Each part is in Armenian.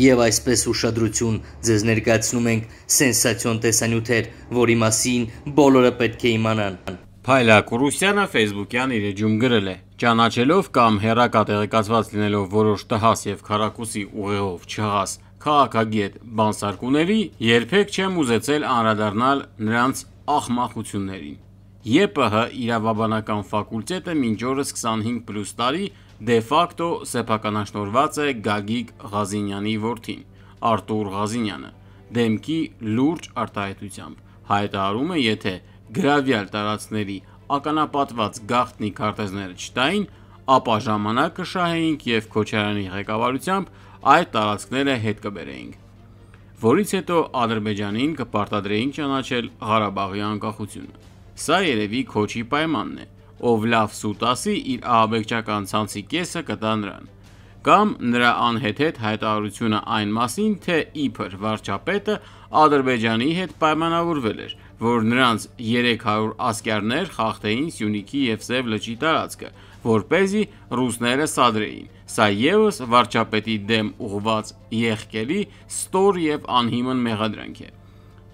Եվ այսպես ուշադրություն ձեզ ներկայացնում ենք սենսացիոն տեսանյութեր, որի մասին բոլորը պետք է իմանան։ Փայլակ Ռուսյանը Facebook-յան իր էջում գրել է. «Ճանաչելով կամ հերակա տեղեկացված լինելով որոշ տհաս եւ քարակուսի ուղեղով չհաս քաղաքագետ բանսարկուների, երբեք չեմ ուզեցել անդրադառնալ նրանց ախմախություններին»։ ԵՊՀ իրավաբանական ֆակուլտետը մինչ օրս 25+ տարի դե ֆակտո սեփականաշնորհված է Գագիկ Ղազինյանի որդին՝ Արտուր Ղազինյանը, դեմքի լուրջ արտահայտությամբ։ Հայտարարում է, եթե գրավյալ տարածքների ականապատված գաղտնի քարտեզները չտային, ապա ժամանակը շահեինք և Քոչարյանի ղեկավարությամբ այդ տարածքները հետ կբերեինք։ Որից հետո Ադրբեջանին կպարտադրեինք ճանաչել Ղարաբաղի անկախությունը։ Սա երևի Քոչի պայմանն է, ով լավ սուտ ասի, իր ահաբեկչական ցանցի կեսը կտա նրան։ Կամ նրա անհետ հայտարարությունը այն մասին, թե իբր վարչապետը Ադրբեջանի հետ պայմանավորվել էր, որ նրանց 300 ասկերներ խախտեին Սյունիքի եւ Սև լճի տարածքը, որ เป զի ռուսները սադրեին։ Սա եւս վարչապետի դեմ ուղված եղկերի ստոր եւ անհիմն մեղադրանք է։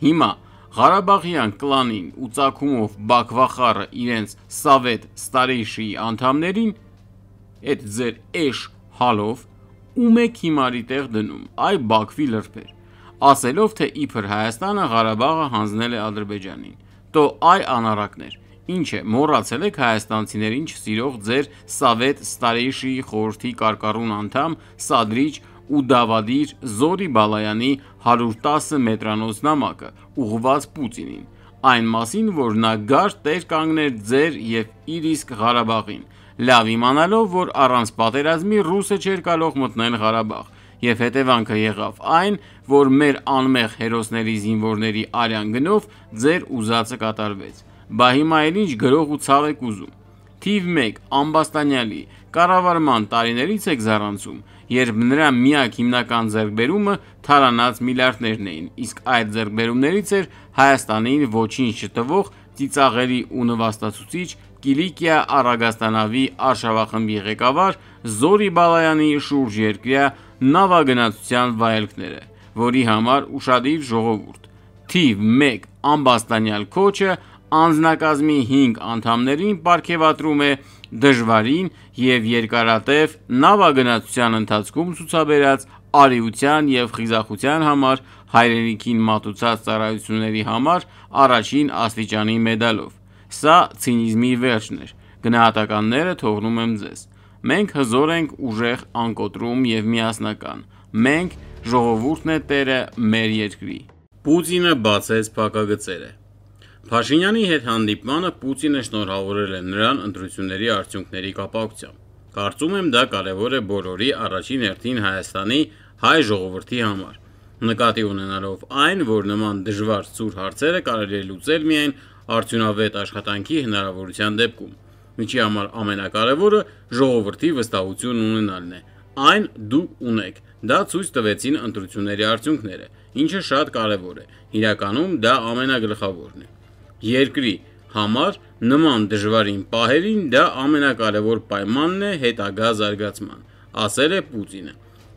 Հիմա Ղարաբաղյան կլանին ու ծագումով Բաքվախառը իրենց Սավետ Ստարեյշիի անդամներին էդ ձեր էշ հալով ում եք հիմարի տեղ դնում, այ Բաքվի լրբեր, ասելով թե իբր Հայաստանը Ղարաբաղը հանձնել է Ադրբեջանին։ Տո այ անարակներ, ինչ է, մոռացել եք հայաստանցիներին չսիրող ձեր Սավետ Ստարեյշիի խորհրդի կարկառուն անդամ Սադրիչ ու դավադիր Զորի Բալայանի 110 մետրանոց նամակը՝ ուղղված Պուտինին, այն մասին, որ նա գար տեր կանգներ ձեր և իր իսկ Ղարաբաղին, լավ իմանալով, որ առանց պատերազմի ռուսը չէր կարող մտնել Ղարաբաղ, և հետևանքը եղավ այն, որ մեր անմեղ հերոսների զինվորների արյան գնով ձեր ուզածը կատարվեց: Բա հիմա էլ ինչ գրող ու ցավ եք ուզում: Թիվ 1. Ամբաստանյալի կառավարման տարիներից եք զառանցում, երբ նրա միակ հիմնական ձեռքբերումը թարանած միլիարդներն էին, իսկ այդ ձեռքբերումներից էր Հայաստանին ոչինչ չտվող ծիծաղելի ու նվաստացուցիչ Կիլիկիա Արագաստանավի արշավախմբի ղեկավար Զորի Բալայանի շուրջ երկրյա նավագնացության վայելքները, որի համար ուրشادիր ժողովուրդ թիվ 1 ամբաստանյալ քոչը անձնակազմի 5 անդամներին պարգևատրում է դժվարին և երկարատև նավագնացության ընթացքում ցուցաբերած արիության և խիզախության համար հայրենիքին մատուցած ծառայությունների համար առաջին աստիճանի մեդալով: Սա ցինիզմի վերջն էր: Գնահատականները թողնում եմ ձեզ: Մենք հզոր ենք, ուժեղ, անկոտրում և միասնական: Մենք՝ ժողովուրդն է տերը մեր երկրի: Պուտինը բացեց փակագծերը: Փաշինյանի հետ հանդիպմանը Պուտինը շնորհավորել է նրան ընտրությունների արդյունքների կապակցությամբ։ Կարծում եմ դա կարևոր է բոլորի առաջին հերթին Հայաստանի հայ ժողովրդի համար։ Նկատի ունենալով այն, որ նման դժվար ծուր հարցերը կարելի է լուծել միայն արդյունավետ աշխատանքի հնարավորության դեպքում։ Միջի համար ամենակարևորը ժողովրդի վստահություն ունենալն է։ Այն դուք ունեք։ Դա ցույց տվեցին ընտրությունների արդյունքները, ինչը շատ կարևոր է։ Իրականում դա ամենագլխավորն է։ Երկրի համար նման դժվարին պահերին դա ամենակարևոր պայմանն է հետագա զարգացման, ասել է Պուտինը,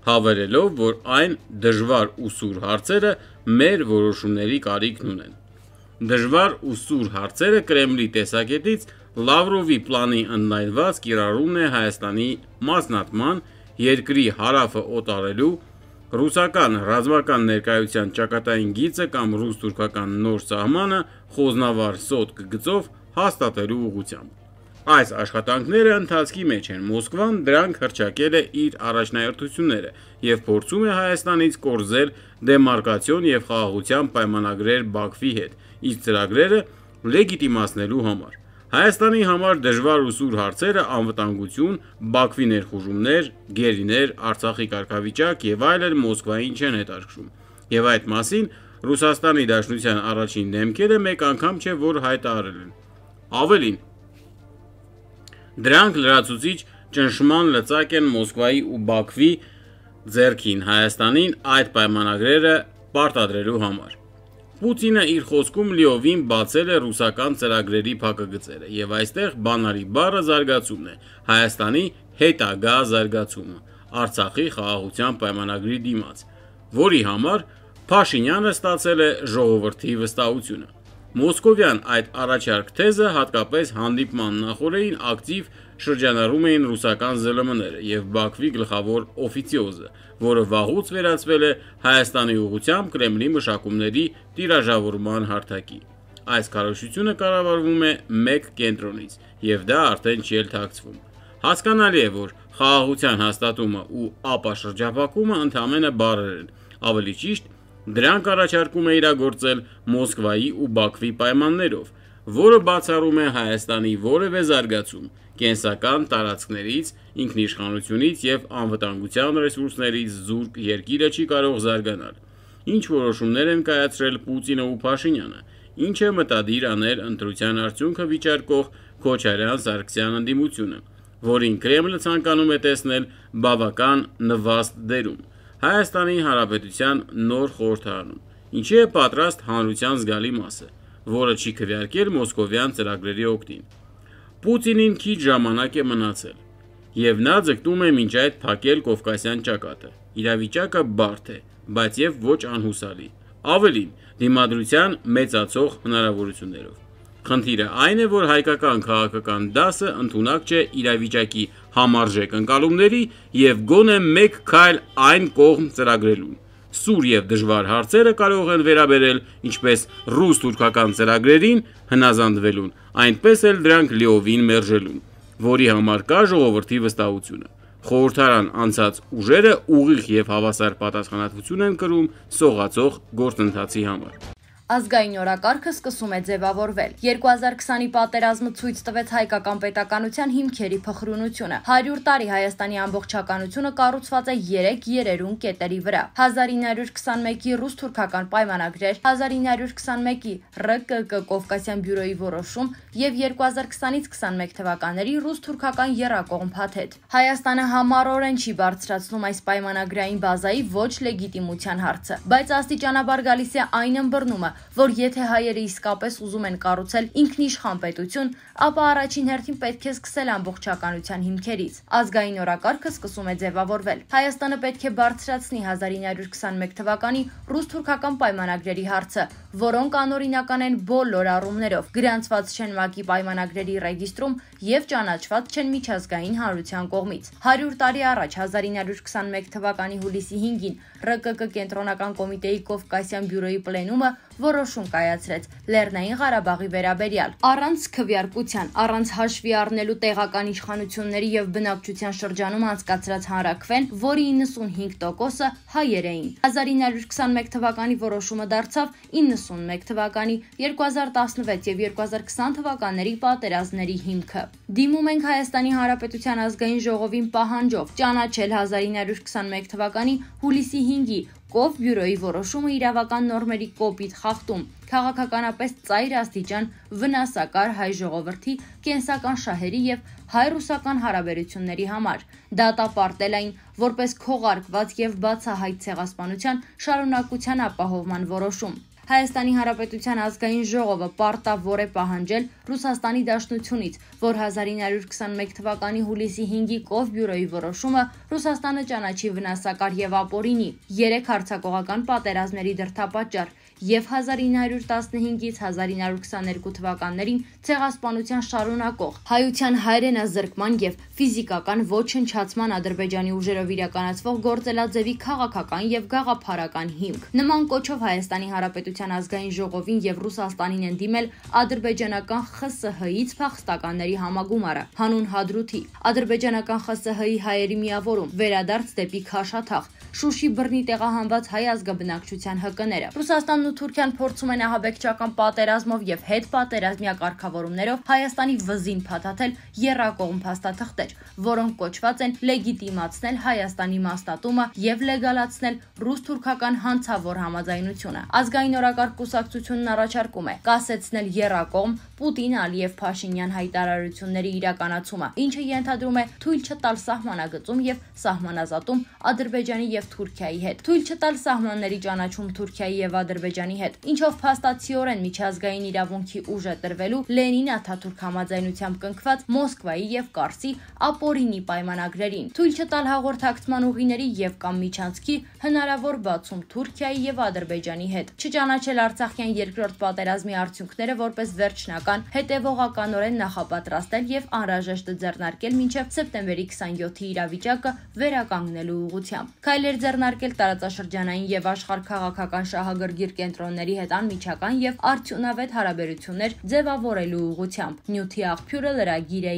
հավերելով, որ այն դժվար ու սուր հարցերը մեր որոշումների կարիքն ունեն։ Դժվար ու սուր հարցերը Կրեմլի տեսակետից Լավրովի պլանի ընդլայնված կիրառումն է Հայաստանի մասնատման երկրի հարավը օտարելու Ռուսական ռազմական ներկայության ճակատային գիծը կամ ռուս-թուրքական նոր սահմանը խոզնավար սոտկ գծով հաստատելու ուղությամբ։ Այս աշխատանքները ընթացքի մեջ են։ Մոսկվան դրանք հրճակել է իր առաջնահերթությունները եւ փորձում է Հայաստանից կորզել դեմարկացիոն եւ խաղաղության պայմանագրեր Բաքվի հետ, իսկ ծրագրերը լեգիտիմացնելու համար։ Հայաստանի համար դժվար ու սուր հարցերը անվտանգություն, Բաքվի ներխուժումներ, գերիներ, Արցախի կարգավիճակ եւ այլն Մոսկվային չեն հետարկվում։ Եվ այդ մասին Ռուսաստանի Դաշնության առաջին դեմքերը մեկ անգամ չէ որ հայտարարել են։ Ավելին դրանք լրացուցիչ ճնշման լծակ են Մոսկվայի ու Բաքվի ձեռքին Հայաստանին այդ պայմանագրերը պարտադրելու համար։ Պուտինը իր խոսքում լիովին բացել է ռուսական ծրագրերի փակագծերը եւ այստեղ բանարի բառը զարգացումն է, Հայաստանի հետագա զարգացումը, Արցախի խաղաղության պայմանագրի դիմաց, որի համար Փաշինյանը ստացել է ժողովրդի վստահությունը։ Մոսկովյան այդ առաջարկ թեզը հատկապես հանդիպման նախորդին ակտիվ շրջանառում էին ռուսական ԶԼՄ-ները եւ Բաքվի գլխավոր օֆիցիոզը, որը վաղուց վերածվել է Հայաստանի ուղությամբ Կրեմլի մշակումների տիրաժավորման հարթակի։ Այս քարոշությունը կառավարվում է մեկ կենտրոնից եւ դա արդեն չի ելթակցվում։ Հասկանալի է, որ խաղաղության հաստատումը ու ապաշրջապակումը ընդամենը բարեր են։ Ավելի ճիշտ, դրանք առաջարկում է իրագործել Մոսկվայի ու Բաքվի պայմաններով, որը բացառում է Հայաստանի որևէ զարգացում կենսական տարածքներից, ինքնիշխանությունից եւ անվտանգության ռեսուրսներից զուրկ երկիրը չի կարող զարգանալ։ Ինչ որոշումներ են կայացրել Պուտինը ու Փաշինյանը։ Ինչ է մտադիր անել ընտրության արդյունքը վիճարկող Քոչարյան-Սարգսյան ընդդիմությունը, որին Կրեմլը ցանկանում է տեսնել բավական նվաստ դերում Հայաստանի Հանրապետության նոր խորհրդարանում։ Ինչի է պատրաստ հանրության զգալի մասը որը չի քվեարկել մոսկովյան ծրագրերի օգտին։ Պուտինին քիչ ժամանակ է մնացել, եւ նա ձգտում է մինչ այդ փակել Կովկասյան ճակատը։ Իրավիճակը բարդ է, բայց եւ ոչ անհուսալի։ Ավելին, դիմադրության մեծացող հնարավորություններով։ Խնդիրը այն է, որ հայկական քաղաքական դասը ընդունակ չէ իրավիճակի համարժեք ընկալումների եւ գոնե մեկ քայլ այն կողմ ծրագրելուն սուր և դժվար հարցերը կարող են վերաբերել ինչպես ռուս-թուրքական ծրագրերին հնազանդվելուն, այնպես էլ դրանք լիովին մերժելուն, որի համար կա ժողովրդի վստահությունը: Խորհրդարան անցած ուժերը ուղիղ և հավասար պատասխանատվություն են կրում սողացող գործընթացի համար: Ազգային օրակարգը սկսում է ձևավորվել։ 2020-ի պատերազմը ցույց տվեց հայկական պետականության հիմքերի փխրունությունը։ 100 տարի Հայաստանի ամբողջականությունը կառուցված է 3 երերուն կետերի վրա։ 1921-ի ռուս-թուրքական պայմանագրեր, 1921-ի ՌԿԿ Կովկասյան բյուրոյի որոշում եւ 2020-ից 21 թվականների ռուս-թուրքական երակողմ փաթեթ։ Հայաստանը համառորեն չի բարձրացնում այս պայմանագրային բազայի ոչ լեգիտիմության հարցը, բայց աստիճանաբար գալիս է այն ըմբռնումը, որ եթե հայերը իսկապես ուզում են կառուցել ինքնիշխան պետություն, ապա առաջին հերթին պետք է սկսել ամբողջականության հիմքերից։ Ազգային օրակարգը սկսում է ձևավորվել։ Հայաստանը պետք է բարձրացնի 1921 թվականի ռուս-թուրքական պայմանագրերի հարցը, որոնք անօրինական են բոլոր առումներով։ Գրանցված չեն ՄԱԿ-ի պայմանագրերի ռեգիստրում եւ ճանաչված չեն միջազգային հանրության կողմից։ 100 տարի առաջ 1921 թվականի հուլիսի 5-ին ՌԿԿ կենտրոնական կոմիտեի Կովկասյան բյուրոյի պլենումը որոշում կայացրեց Լեռնային Ղարաբաղի վերաբերյալ։ Առանց քվեարկության, առանց հաշվի առնելու տեղական իշխանությունների եւ բնակչության շրջանում անցկացրած հանրակվեն, որի 95%-ը հայեր էին։ 1921 թվականի որոշումը դարձավ 91 թվականի, 2016 եւ 2020 թվականների պատերազմների հիմքը։ Դիմում ենք Հայաստանի Հանրապետության ազգային ժողովին պահանջով ճանաչել 1921 թվականի հուլիսի 2025-ի Կով բյուրոյի որոշումը իրավական նորմերի կոպիտ խախտում, քաղաքականապես ծայր աստիճան վնասակար հայ ժողովրդի կենսական շահերի եւ հայ-ռուսական հարաբերությունների համար։ Դատապարտել այն որպես քողարկված եւ բացահայտ ցեղասպանության շարունակության ապահովման որոշում։ Հայաստանի Հանրապետության ազգային ժողովը պարտավոր է պահանջել Ռուսաստանի Դաշնությունից, որ 1921 թվականի հուլիսի 5-ի Կովբյուրոյի որոշումը Ռուսաստանը ճանաչի վնասակար եւ ապօրինի երեք հարցակողական պատերազմների դրդապատճառ եւ 1915-ից 1922 թվականներին ցեղասպանության շարունակող հայության հայրենազրկման եւ ֆիզիկական ոչնչացման ադրբեջանի ուժերով իրականացվող գործելաձևի քաղաքական եւ գաղափարական հիմք։ Նման կոչով Հայաստանի Հանրապետության Հանրապետության ազգային ժողովին եւ Ռուսաստանին են դիմել ադրբեջանական ԽՍՀ-ից փախստականների համագումարը հանուն հադրութի ադրբեջանական ԽՍՀ-ի հայերի միավորում վերադարձ դեպի Քաշաթաղ Շուշի բռնի տեղահանված հայ ազգաբնակչության ՀԿ-ները։ Ռուսաստանն ու Թուրքիան փորձում են ահաբեկչական պատերազմով եւ հետ պատերազմյակ արկավորումներով Հայաստանի վզին փաթաթել երրակողմ փաստաթղթեր, որոնք կոչված են լեգիտիմացնել Հայաստանի մասնատումը եւ լեգալացնել ռուս-թուրքական հանցավոր համաձայնությունը։ Ազգային օրակարգ կուսակցությունն առաջարկում է կասեցնել երրակողմ Պուտին-Ալիև Փաշինյան հայտարարությունների իրականացումը, ինչը ենթադրում է թույլ չտալ սահմանագծում եւ սահմանազատում Ադրբեջանի եւ եւ Թուրքիայի հետ։ Թույլ չտալ սահմանների ճանաչում Թուրքիայի եւ Ադրբեջանի հետ, ինչով փաստացիորեն միջազգային իրավունքի ուժը տրվելու Լենին Աթաթուրք համաձայնությամբ կնքված Մոսկվայի եւ Կարսի ապօրինի պայմանագրերին։ Թույլ չտալ հաղորդակցման ուղիների եւ կամ միջանցքի հնարավոր բացում Թուրքիայի եւ Ադրբեջանի հետ։ Չճանաչել Արցախյան երկրորդ պատերազմի արդյունքները որպես վերջնական հետևողականորեն նախապատրաստել եւ անհրաժեշտ ձեռնարկել մինչեւ սեպտեմբերի 27-ի իրավիճակը վերականգնելու ուղղությամբ։ Քայլեր էր ձեռնարկել տարածաշրջանային եւ աշխարհքաղաքական շահագրգիռ կենտրոնների հետ անմիջական եւ արդյունավետ հարաբերություններ ձևավորելու ուղղությամբ։ Նյութի աղբյուրը լրագիր է։